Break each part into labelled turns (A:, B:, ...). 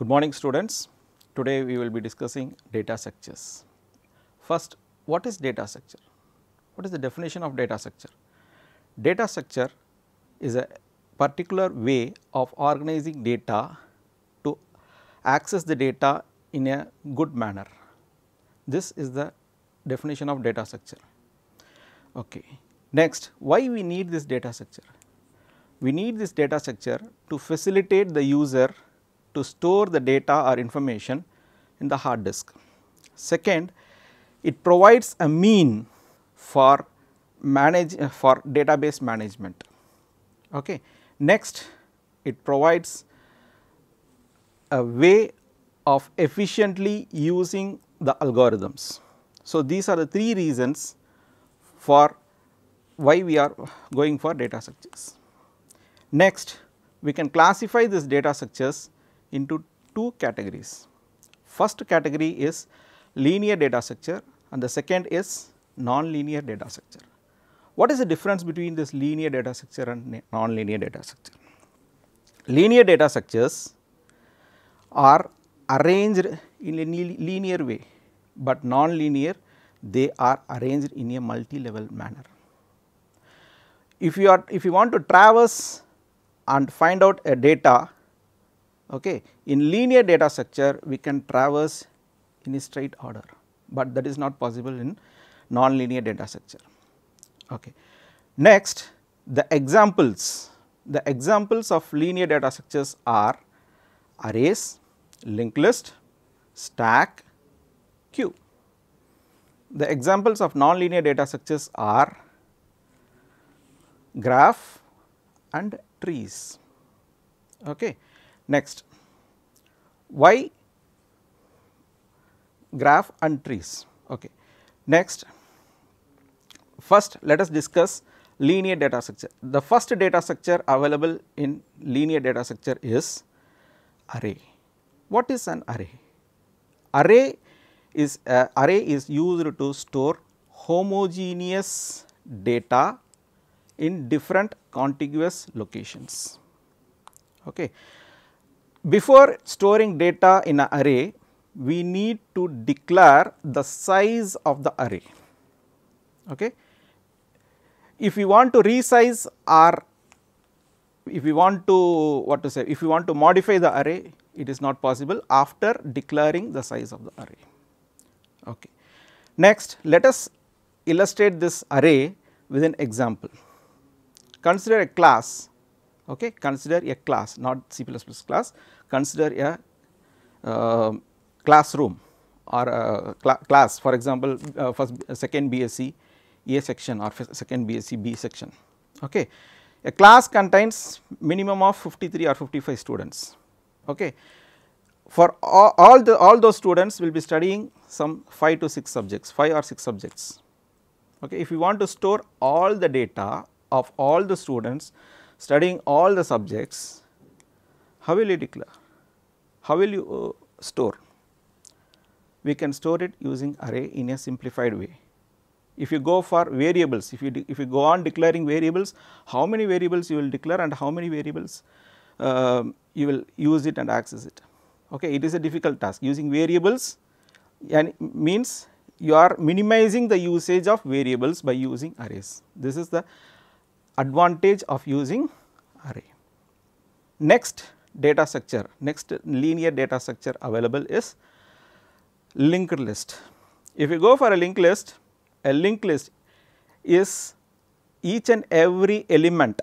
A: Good morning students. Today we will be discussing data structures. First, what is data structure? What is the definition of data structure? Data structure is a particular way of organizing data to access the data in a good manner. This is the definition of data structure. Okay. Next, why we need this data structure? We need this data structure to facilitate the user to store the data or information in the hard disk. Second, it provides a mean for manage uh, for database management. Okay. Next, it provides a way of efficiently using the algorithms. So, these are the three reasons for why we are going for data structures. Next, we can classify these data structures into two categories. First category is linear data structure and the second is non-linear data structure. What is the difference between this linear data structure and non-linear data structure? Linear data structures are arranged in a linear way, but non-linear they are arranged in a multi-level manner. If you are if you want to traverse and find out a data Okay. In linear data structure, we can traverse in a straight order, but that is not possible in non-linear data structure. Okay. Next, the examples, the examples of linear data structures are arrays, linked list, stack, queue. The examples of non-linear data structures are graph and trees. Okay. Next, why graph and trees? Okay. Next, first let us discuss linear data structure. The first data structure available in linear data structure is array. What is an array? Array is uh, array is used to store homogeneous data in different contiguous locations. Okay. Before storing data in an array, we need to declare the size of the array. Okay. If we want to resize our, if we want to what to say, if we want to modify the array, it is not possible after declaring the size of the array. Okay. Next, let us illustrate this array with an example. Consider a class okay consider a class not C++ class consider a uh, classroom or a cl class for example uh, first uh, second BSc A section or second BSc B section okay a class contains minimum of 53 or 55 students okay for all, all, the all those students will be studying some 5 to 6 subjects 5 or 6 subjects okay if you want to store all the data of all the students studying all the subjects, how will you declare? How will you uh, store? We can store it using array in a simplified way. If you go for variables, if you if you go on declaring variables, how many variables you will declare and how many variables uh, you will use it and access it. Okay, it is a difficult task using variables and means you are minimizing the usage of variables by using arrays. This is the advantage of using array. Next data structure, next linear data structure available is linked list. If you go for a linked list, a linked list is each and every element,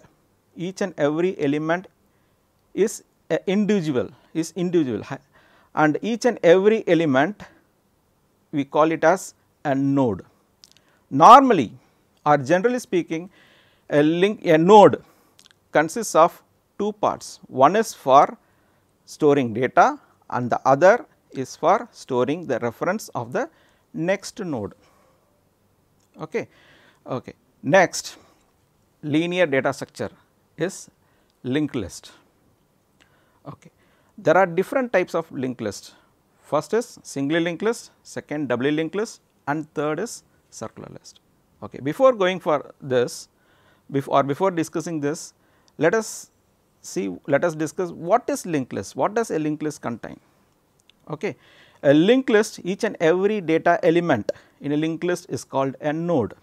A: each and every element is individual, is individual and each and every element we call it as a node. Normally or generally speaking, a link a node consists of two parts one is for storing data and the other is for storing the reference of the next node. Okay. Okay. Next linear data structure is linked list. Okay. There are different types of linked list. First is singly linked list, second doubly linked list and third is circular list. Okay. Before going for this, before or before discussing this let us see let us discuss what is linked list what does a linked list contain okay a linked list each and every data element in a linked list is called a node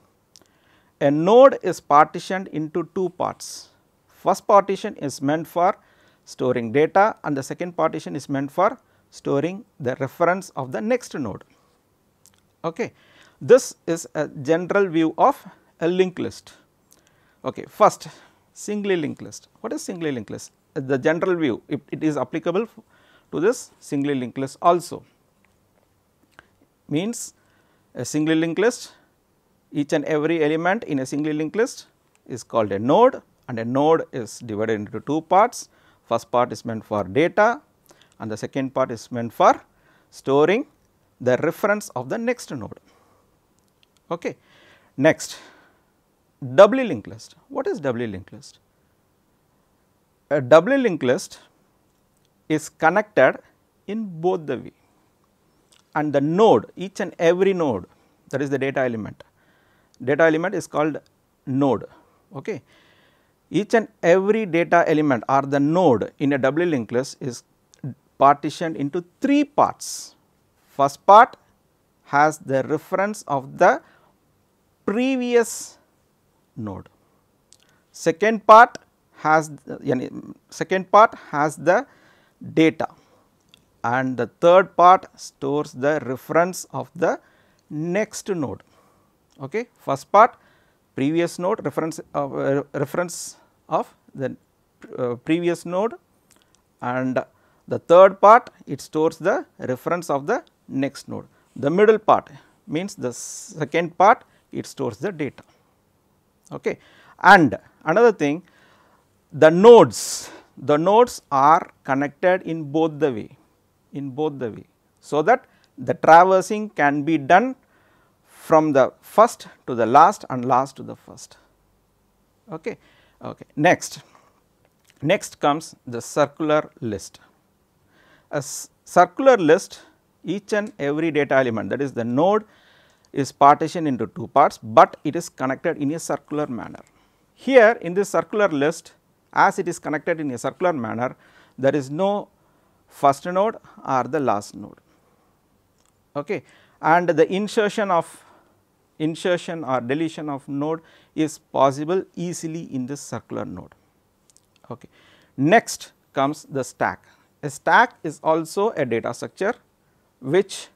A: a node is partitioned into two parts first partition is meant for storing data and the second partition is meant for storing the reference of the next node okay this is a general view of a linked list Okay, first singly linked list. What is singly linked list? The general view it, it is applicable to this singly linked list also means a singly linked list each and every element in a singly linked list is called a node and a node is divided into two parts. First part is meant for data and the second part is meant for storing the reference of the next node. Okay. Next, doubly linked list. What is doubly linked list? A doubly linked list is connected in both the way and the node each and every node that is the data element data element is called node okay each and every data element or the node in a doubly linked list is partitioned into three parts first part has the reference of the previous node. Second part has second part has the data and the third part stores the reference of the next node. Okay. First part previous node reference of, uh, reference of the uh, previous node and the third part it stores the reference of the next node. The middle part means the second part it stores the data. Okay. And another thing the nodes, the nodes are connected in both the way, in both the way. So, that the traversing can be done from the first to the last and last to the first. Okay. Okay. Next, next comes the circular list. A circular list each and every data element that is the node is partitioned into two parts, but it is connected in a circular manner. Here in this circular list as it is connected in a circular manner there is no first node or the last node okay. and the insertion of insertion or deletion of node is possible easily in this circular node. Okay. Next comes the stack. A stack is also a data structure which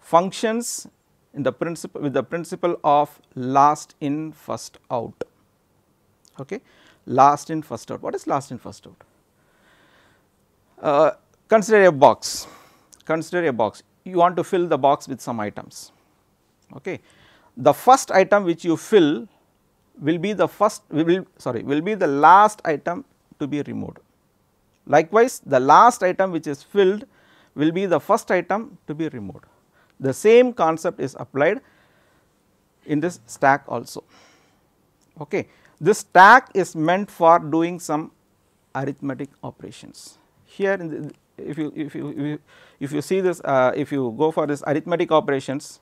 A: functions the principle with the principle of last in first out okay last in first out what is last in first out uh, consider a box consider a box you want to fill the box with some items okay the first item which you fill will be the first will sorry will be the last item to be removed likewise the last item which is filled will be the first item to be removed the same concept is applied in this stack also. Okay. This stack is meant for doing some arithmetic operations. Here the, if, you, if you if you if you see this uh, if you go for this arithmetic operations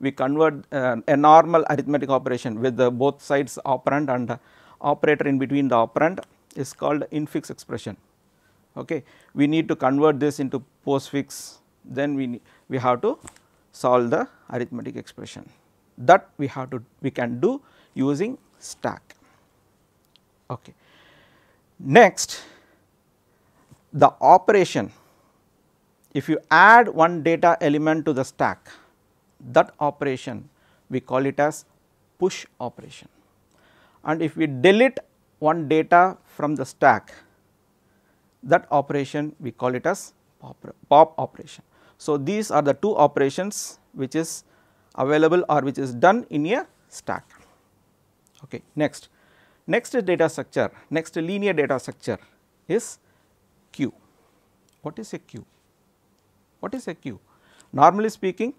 A: we convert uh, a normal arithmetic operation with the both sides operand and operator in between the operand is called infix expression. Okay. We need to convert this into postfix then we we have to solve the arithmetic expression that we have to we can do using stack. Okay. Next the operation if you add one data element to the stack that operation we call it as push operation and if we delete one data from the stack that operation we call it as pop, pop operation. So, these are the two operations which is available or which is done in a stack. Okay. Next, next data structure, next linear data structure is queue. What is a queue? What is a queue? Normally speaking,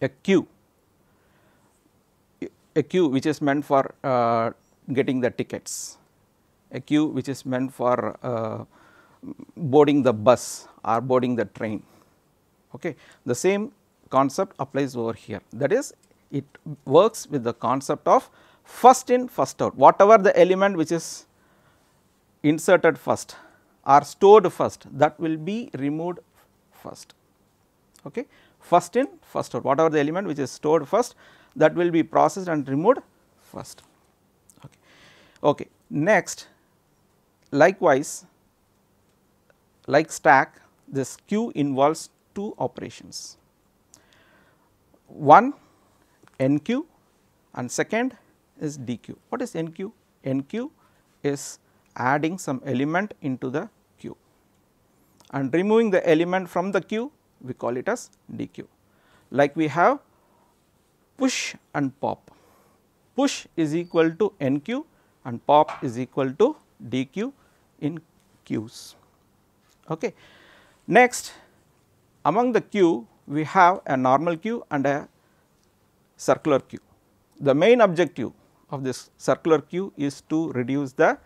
A: a queue, a queue which is meant for uh, getting the tickets, a queue which is meant for uh, boarding the bus or boarding the train. Okay. The same concept applies over here that is it works with the concept of first in first out whatever the element which is inserted first or stored first that will be removed first. Okay. First in first out whatever the element which is stored first that will be processed and removed first. Okay. okay. Next likewise like stack, this queue involves two operations. One NQ and second is DQ. What is NQ? NQ is adding some element into the queue and removing the element from the queue we call it as DQ. Like we have push and pop. Push is equal to NQ and pop is equal to DQ in queues. Okay. Next among the queue we have a normal queue and a circular queue. The main objective of this circular queue is to reduce the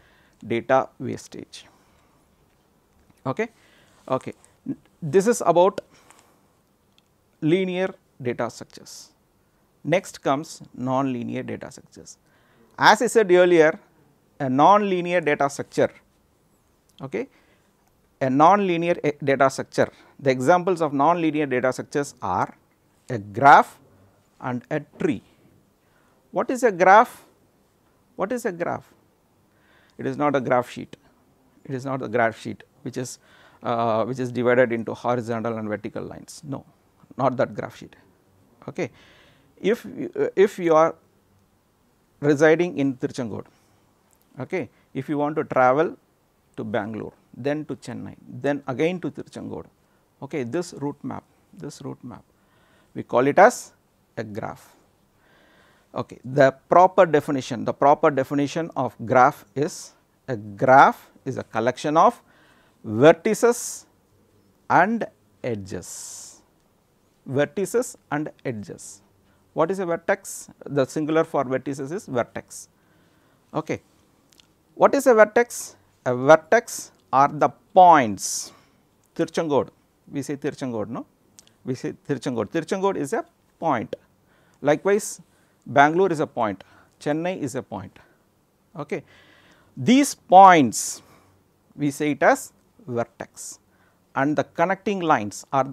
A: data wastage. Okay. Okay. This is about linear data structures. Next comes non-linear data structures. As I said earlier, a non-linear data structure okay, a nonlinear eh, data structure. The examples of nonlinear data structures are a graph and a tree. What is a graph? What is a graph? It is not a graph sheet. It is not a graph sheet which is uh, which is divided into horizontal and vertical lines. No, not that graph sheet. Okay. If uh, if you are residing in Tirchangod, okay, if you want to travel to Bangalore, then to Chennai, then again to Tirchangod. Okay, this route map, this route map, we call it as a graph. Okay, the proper definition, the proper definition of graph is a graph is a collection of vertices and edges, vertices and edges. What is a vertex? The singular for vertices is vertex. Okay. What is a vertex? a vertex are the points Tirchangod, we say Tirchangod, no? We say Tirchangod. Tirchangod is a point. Likewise, Bangalore is a point, Chennai is a point. Okay. These points, we say it as vertex and the connecting lines are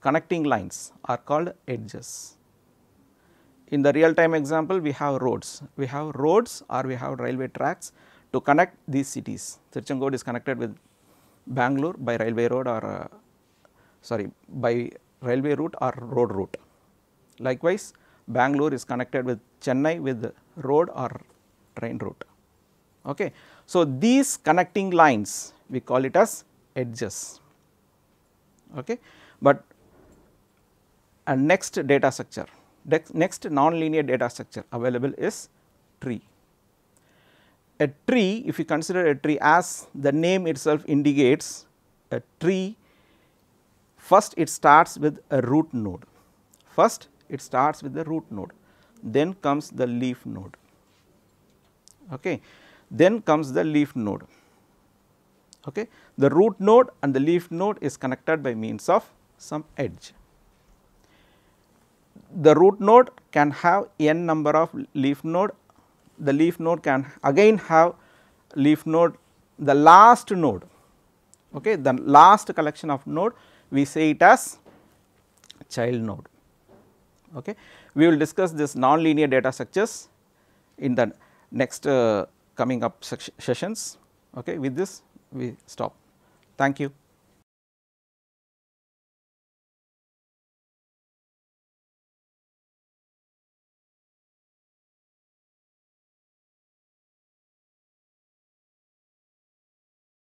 A: connecting lines are called edges. In the real time example, we have roads, we have roads or we have railway tracks to connect these cities. Tiruchengodi is connected with Bangalore by railway road or uh, sorry by railway route or road route. Likewise, Bangalore is connected with Chennai with road or train route. Okay. So, these connecting lines we call it as edges. Okay. But a next data structure, next non-linear data structure available is tree a tree if you consider a tree as the name itself indicates a tree first it starts with a root node first it starts with the root node then comes the leaf node okay then comes the leaf node okay the root node and the leaf node is connected by means of some edge the root node can have n number of leaf node the leaf node can again have leaf node the last node okay the last collection of node we say it as child node okay we will discuss this nonlinear data structures in the next uh, coming up sessions okay with this we stop thank you